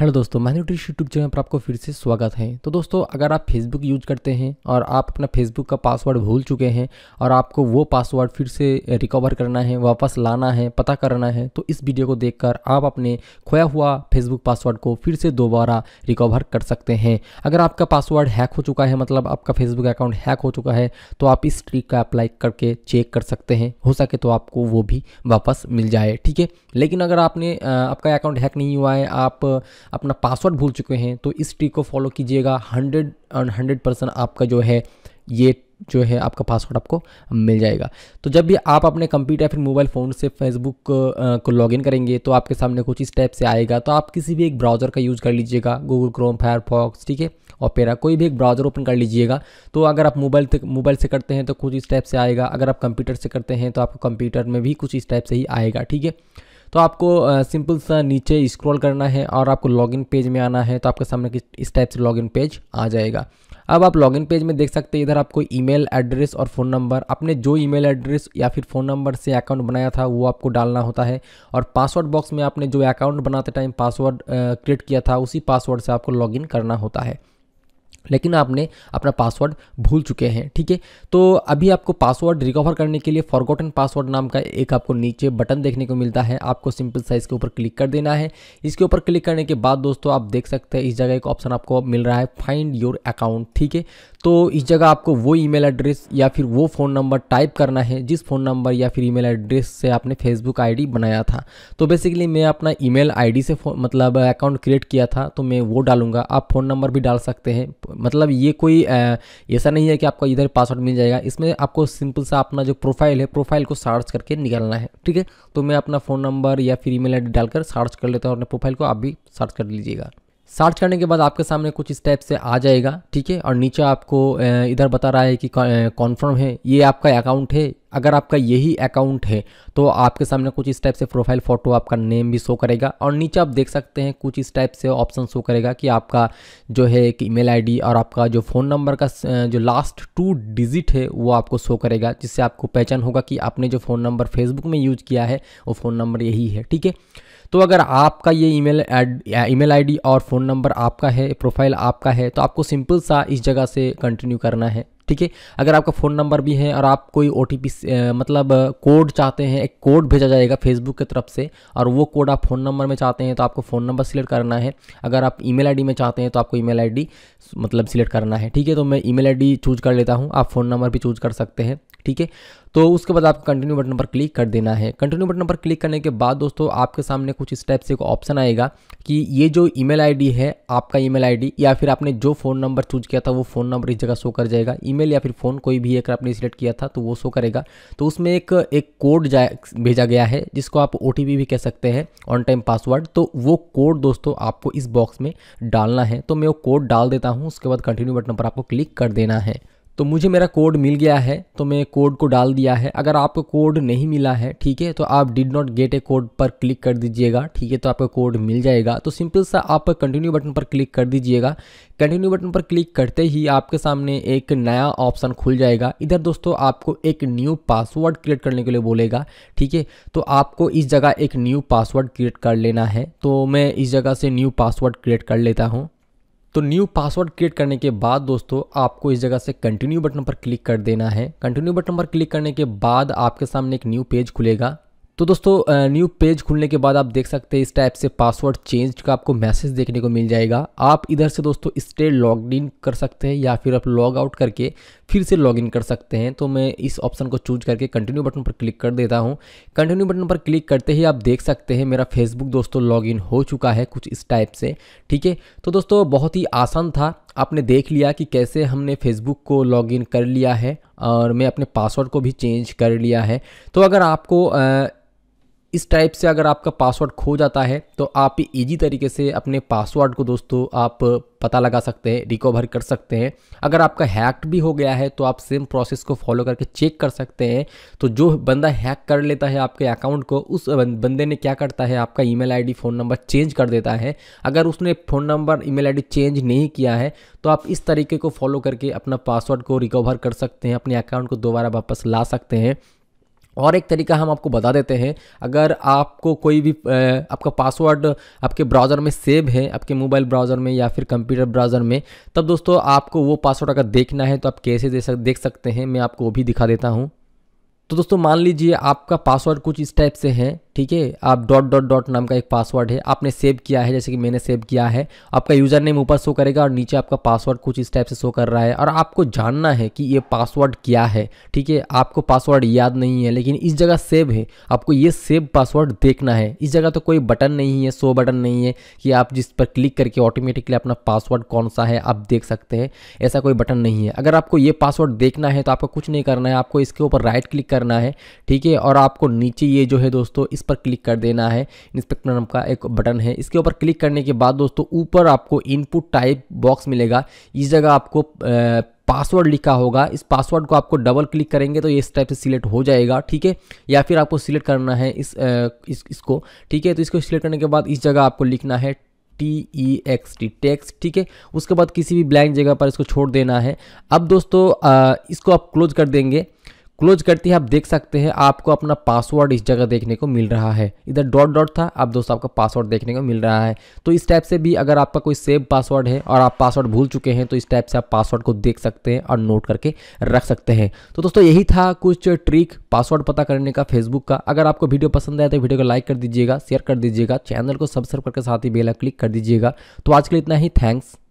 hello दोस्तों मैं न्यूट्रिश YouTube channel पर आपको फिर से स्वागत है तो दोस्तों अगर आप फेसबुक यूज करते हैं और आप अपना फेसबुक का पासवर्ड भूल चुके हैं और आपको वो पासवर्ड फिर से रिकवर करना है वापस लाना है पता करना है तो इस वीडियो को देखकर आप अपने खोया हुआ फेसबुक पासवर्ड को फिर से दोबारा रिकवर कर सकते हैं अगर आपका पासवर्ड हैक हो चुका है मतलब आपका फेसबुक अकाउंट हैक हो चुका है तो आप इस ट्रिक का अप्लाई करके चेक कर सकते हैं हो सके तो आपको वो भी वापस मिल जाए ठीक है लेकिन अगर आपने आपका अकाउंट हैक नहीं हुआ है आप अपना पासवर्ड भूल चुके हैं तो इस ट्रिक को फॉलो कीजिएगा हंड्रेड एंड हंड्रेड परसेंट आपका जो है ये जो है आपका पासवर्ड आपको मिल जाएगा तो जब भी आप अपने कंप्यूटर या फिर मोबाइल फ़ोन से फेसबुक को लॉगिन करेंगे तो आपके सामने कुछ इस टाइप से आएगा तो आप किसी भी एक ब्राउज़र का यूज़ कर लीजिएगा गूगल क्रोम फायरफॉक्स ठीक है ओपेरा कोई भी एक ब्राउज़र ओपन कर लीजिएगा तो अगर आप मोबाइल तक मोबाइल से करते हैं तो कुछ इस टाइप से आएगा अगर आप कंप्यूटर से करते हैं तो आपको कंप्यूटर में भी कुछ इस टाइप से ही आएगा ठीक है तो आपको सिंपल सा नीचे स्क्रॉल करना है और आपको लॉगिन पेज में आना है तो आपके सामने इस टाइप से लॉगिन पेज आ जाएगा अब आप लॉगिन पेज में देख सकते हैं इधर आपको ईमेल एड्रेस और फ़ोन नंबर अपने जो ईमेल एड्रेस या फिर फ़ोन नंबर से अकाउंट बनाया था वो आपको डालना होता है और पासवर्ड बॉक्स में आपने जो अकाउंट बनाते टाइम पासवर्ड क्रिएट किया था उसी पासवर्ड से आपको लॉगिन करना होता है लेकिन आपने अपना पासवर्ड भूल चुके हैं ठीक है तो अभी आपको पासवर्ड रिकवर करने के लिए फॉरगोटन पासवर्ड नाम का एक आपको नीचे बटन देखने को मिलता है आपको सिंपल साइज के ऊपर क्लिक कर देना है इसके ऊपर क्लिक करने के बाद दोस्तों आप देख सकते हैं इस जगह एक ऑप्शन आपको मिल रहा है फाइंड योर अकाउंट ठीक है तो इस जगह आपको वो ई एड्रेस या फिर वो फ़ोन नंबर टाइप करना है जिस फ़ोन नंबर या फिर ई एड्रेस से आपने फेसबुक आई बनाया था तो बेसिकली मैं अपना ई मेल से मतलब अकाउंट क्रिएट किया था तो मैं वो डालूंगा आप फ़ोन नंबर भी डाल सकते हैं मतलब ये कोई ऐसा नहीं है कि आपको इधर पासवर्ड मिल जाएगा इसमें आपको सिंपल सा अपना जो प्रोफाइल है प्रोफाइल को सर्च करके निकालना है ठीक है तो मैं अपना फ़ोन नंबर या फिर ईमेल आईडी डालकर सर्च कर लेता हूँ अपने प्रोफाइल को आप भी सर्च कर लीजिएगा सर्च करने के बाद आपके सामने कुछ इस टाइप से आ जाएगा ठीक है और नीचे आपको इधर बता रहा है कि कॉन्फर्म है ये आपका अकाउंट है अगर आपका यही अकाउंट है तो आपके सामने कुछ इस टाइप से प्रोफाइल फ़ोटो आपका नेम भी शो करेगा और नीचे आप देख सकते हैं कुछ इस टाइप से ऑप्शन शो करेगा कि आपका जो है एक ईमेल आईडी और आपका जो फ़ोन नंबर का जो लास्ट टू डिजिट है वो आपको शो करेगा जिससे आपको पहचान होगा कि आपने जो फ़ोन नंबर फेसबुक में यूज़ किया है वो फ़ोन नंबर यही है ठीक है तो अगर आपका ये ईमेल ईमेल आईडी और फ़ोन नंबर आपका है प्रोफाइल आपका है तो आपको सिंपल सा इस जगह से कंटिन्यू करना है ठीक है अगर आपका फ़ोन नंबर भी है और आप कोई ओ मतलब कोड चाहते हैं एक कोड भेजा जाएगा फेसबुक की तरफ से और वो कोड आप फ़ोन नंबर में चाहते हैं तो आपको फ़ोन नंबर सिलेक्ट करना है अगर आप ईमेल आईडी में चाहते हैं तो आपको ईमेल आईडी मतलब सिलेक्ट करना है ठीक है तो मैं ईमेल आईडी चूज कर लेता हूँ आप फ़ोन नंबर भी चूज कर सकते हैं ठीक है तो उसके बाद आपको कंटिन्यू बटन पर क्लिक कर देना है कंटिन्यू बटन पर क्लिक करने के बाद दोस्तों आपके सामने कुछ इस टाइप से एक ऑप्शन आएगा कि ये जो ईमेल आईडी है आपका ईमेल आईडी या फिर आपने जो फ़ोन नंबर चूज किया था वो फ़ोन नंबर इस जगह शो कर जाएगा ई ईमेल या फिर फ़ोन कोई भी अगर आपने सिलेक्ट किया था तो वो शो करेगा तो उसमें एक एक कोड भेजा गया है जिसको आप ओ भी कह सकते हैं ऑन टाइम पासवर्ड तो वो कोड दोस्तों आपको इस बॉक्स में डालना है तो मैं वो कोड डाल देता हूँ उसके बाद कंटिन्यू बटन पर आपको क्लिक कर देना है तो मुझे मेरा कोड मिल गया है तो मैं कोड को डाल दिया है अगर आपको कोड नहीं मिला है ठीक है तो आप did not get a code पर क्लिक कर दीजिएगा ठीक है तो आपका कोड मिल जाएगा तो सिंपल सा आप कंटिन्यू बटन पर क्लिक कर दीजिएगा कंटिन्यू बटन पर क्लिक करते ही आपके सामने एक नया ऑप्शन खुल जाएगा इधर दोस्तों आपको एक न्यू पासवर्ड क्रिएट करने के लिए बोलेगा ठीक है तो आपको इस जगह एक न्यू पासवर्ड क्रिएट कर लेना है तो मैं इस जगह से न्यू पासवर्ड क्रिएट कर लेता हूँ तो न्यू पासवर्ड क्रिएट करने के बाद दोस्तों आपको इस जगह से कंटिन्यू बटन पर क्लिक कर देना है कंटिन्यू बटन पर क्लिक करने के बाद आपके सामने एक न्यू पेज खुलेगा तो दोस्तों न्यू पेज खुलने के बाद आप देख सकते हैं इस टाइप से पासवर्ड चेंज का आपको मैसेज देखने को मिल जाएगा आप इधर से दोस्तों स्टे लॉग इन कर सकते हैं या फिर आप लॉग आउट करके फिर से लॉग इन कर सकते हैं तो मैं इस ऑप्शन को चूज करके कंटिन्यू बटन पर क्लिक कर देता हूँ कंटिन्यू बटन पर क्लिक करते ही आप देख सकते हैं मेरा फेसबुक दोस्तों लॉग इन हो चुका है कुछ इस टाइप से ठीक है तो दोस्तों बहुत ही आसान था आपने देख लिया कि कैसे हमने फेसबुक को इन कर लिया है और मैं अपने पासवर्ड को भी चेंज कर लिया है तो अगर आपको इस टाइप से अगर आपका पासवर्ड खो जाता है तो आप इजी तरीके से अपने पासवर्ड को दोस्तों आप पता लगा सकते हैं रिकवर कर सकते हैं अगर आपका हैक्ड भी हो गया है तो आप सेम प्रोसेस को फॉलो करके चेक कर सकते हैं तो जो बंदा हैक कर लेता है आपके अकाउंट को उस बंदे ने क्या करता है आपका email ID phone number change कर देता है अगर उसने phone number email ID change नहीं किया है तो आप इस तरीके को फॉलो करके अपना पासवर्ड को रिकवर कर सकते हैं अपने अकाउंट को दोबारा वापस ला सकते हैं और एक तरीका हम आपको बता देते हैं अगर आपको कोई भी आपका पासवर्ड आपके ब्राउज़र में सेव है आपके मोबाइल ब्राउज़र में या फिर कंप्यूटर ब्राउज़र में तब दोस्तों आपको वो पासवर्ड अगर देखना है तो आप कैसे दे सक, देख सकते हैं मैं आपको वो भी दिखा देता हूँ तो दोस्तों मान लीजिए आपका पासवर्ड कुछ इस टाइप से है ठीक है आप डॉट डॉट डॉट नाम का एक पासवर्ड है आपने सेव किया है जैसे कि मैंने सेव किया है आपका यूज़र नेम ऊपर शो करेगा और नीचे आपका पासवर्ड कुछ इस टाइप से शो कर रहा है और आपको जानना है कि ये पासवर्ड क्या है ठीक है आपको पासवर्ड याद नहीं है लेकिन इस जगह सेव है आपको ये सेव पासवर्ड देखना है इस जगह तो कोई बटन नहीं है शो बटन नहीं है कि आप जिस पर क्लिक करके ऑटोमेटिकली अपना पासवर्ड कौन सा है आप देख सकते हैं ऐसा कोई बटन नहीं है अगर आपको ये पासवर्ड देखना है तो आपको कुछ नहीं करना है आपको इसके ऊपर राइट क्लिक करना है ठीक है और आपको नीचे ये जो है दोस्तों इस पर क्लिक कर देना है इंस्पेक्टर नाम का एक बटन है इसके ऊपर क्लिक करने के बाद दोस्तों ऊपर आपको इनपुट टाइप बॉक्स मिलेगा इस जगह आपको आ, पासवर्ड लिखा होगा इस पासवर्ड को आपको डबल क्लिक करेंगे तो ये इस टाइप से सिलेक्ट हो जाएगा ठीक है या फिर आपको सिलेक्ट करना है इस, इस इसको ठीक है तो इसको सिलेक्ट करने के बाद इस जगह आपको लिखना है T E X T text ठीक है उसके बाद किसी भी ब्लैंक जगह पर इसको छोड़ देना है अब दोस्तों आ, इसको आप क्लोज कर देंगे क्लोज करते ही आप देख सकते हैं आपको अपना पासवर्ड इस जगह देखने को मिल रहा है इधर डॉट डॉट था अब दोस्तों आपका पासवर्ड देखने को मिल रहा है तो इस टाइप से भी अगर आपका कोई सेव पासवर्ड है और आप पासवर्ड भूल चुके हैं तो इस टाइप से आप पासवर्ड को देख सकते हैं और नोट करके रख सकते हैं तो दोस्तों यही था कुछ ट्रिक पासवर्ड पता करने का फेसबुक का अगर आपको वीडियो पसंद आया तो वीडियो को लाइक कर दीजिएगा शेयर कर दीजिएगा चैनल को सब्सक्राइब करके साथ ही बेला क्लिक कर दीजिएगा तो आज के लिए इतना ही थैंक्स